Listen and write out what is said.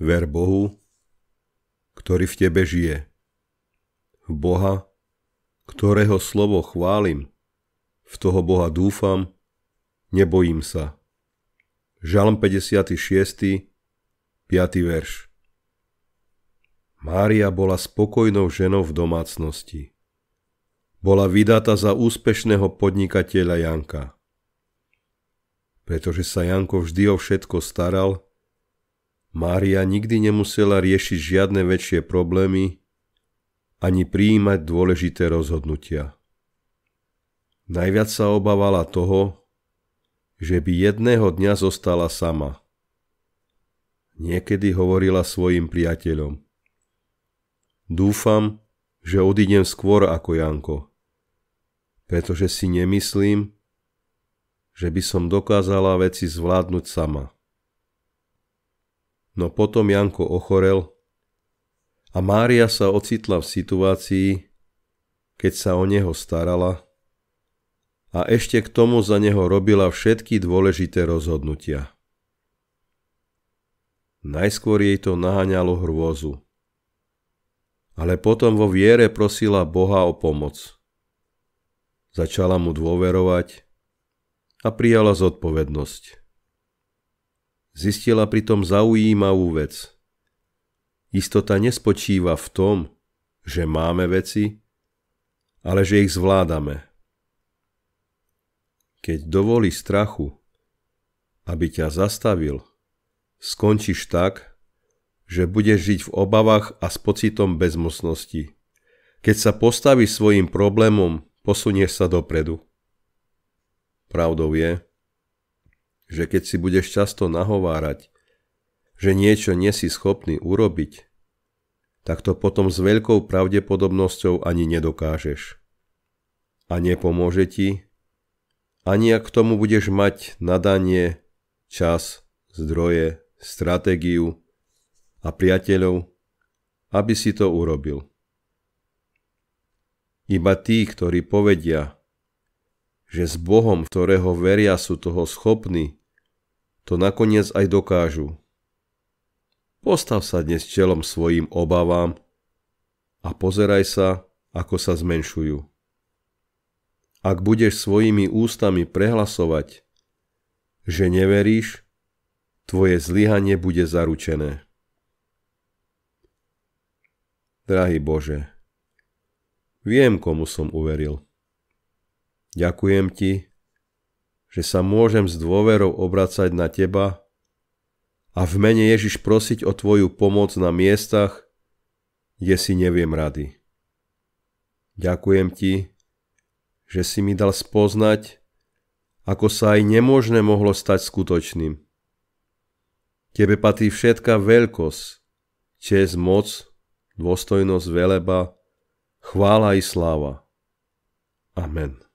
Ver Bohu, ktorý v tebe žije. V Boha, ktorého slovo chválim, v toho Boha dúfam, nebojím sa. Žalm 56. 5. verš Mária bola spokojnou ženou v domácnosti. Bola vydatá za úspešného podnikateľa Janka. Pretože sa Janko vždy o všetko staral, Mária nikdy nemusela riešiť žiadne väčšie problémy ani prijímať dôležité rozhodnutia. Najviac sa obávala toho, že by jedného dňa zostala sama. Niekedy hovorila svojim priateľom. Dúfam, že odídem skôr ako Janko, pretože si nemyslím, že by som dokázala veci zvládnuť sama. No potom Janko ochorel a Mária sa ocitla v situácii, keď sa o neho starala a ešte k tomu za neho robila všetky dôležité rozhodnutia. Najskôr jej to naháňalo hrôzu, ale potom vo viere prosila Boha o pomoc. Začala mu dôverovať a prijala zodpovednosť. Zistila pritom zaujímavú vec. Istota nespočíva v tom, že máme veci, ale že ich zvládame. Keď dovolí strachu, aby ťa zastavil, skončíš tak, že budeš žiť v obavách a s pocitom bezmocnosti. Keď sa postavíš svojim problémom, posunieš sa dopredu. Pravdou je, že keď si budeš často nahovárať, že niečo nie si schopný urobiť, tak to potom s veľkou pravdepodobnosťou ani nedokážeš. A nepomôže ti, ani ak k tomu budeš mať nadanie, čas, zdroje, stratégiu a priateľov, aby si to urobil. Iba tí, ktorí povedia, že s Bohom, ktorého veria, sú toho schopní to nakoniec aj dokážu. Postav sa dnes čelom svojim obavám a pozeraj sa, ako sa zmenšujú. Ak budeš svojimi ústami prehlasovať, že neveríš, tvoje zlyhanie bude zaručené. Drahý Bože, viem, komu som uveril. Ďakujem Ti, že sa môžem s dôverou obracať na Teba a v mene Ježiš prosiť o Tvoju pomoc na miestach, kde si neviem rady. Ďakujem Ti, že si mi dal spoznať, ako sa aj nemožné mohlo stať skutočným. Tebe patrí všetká veľkosť, čest, moc, dôstojnosť, veleba, chvála i sláva. Amen.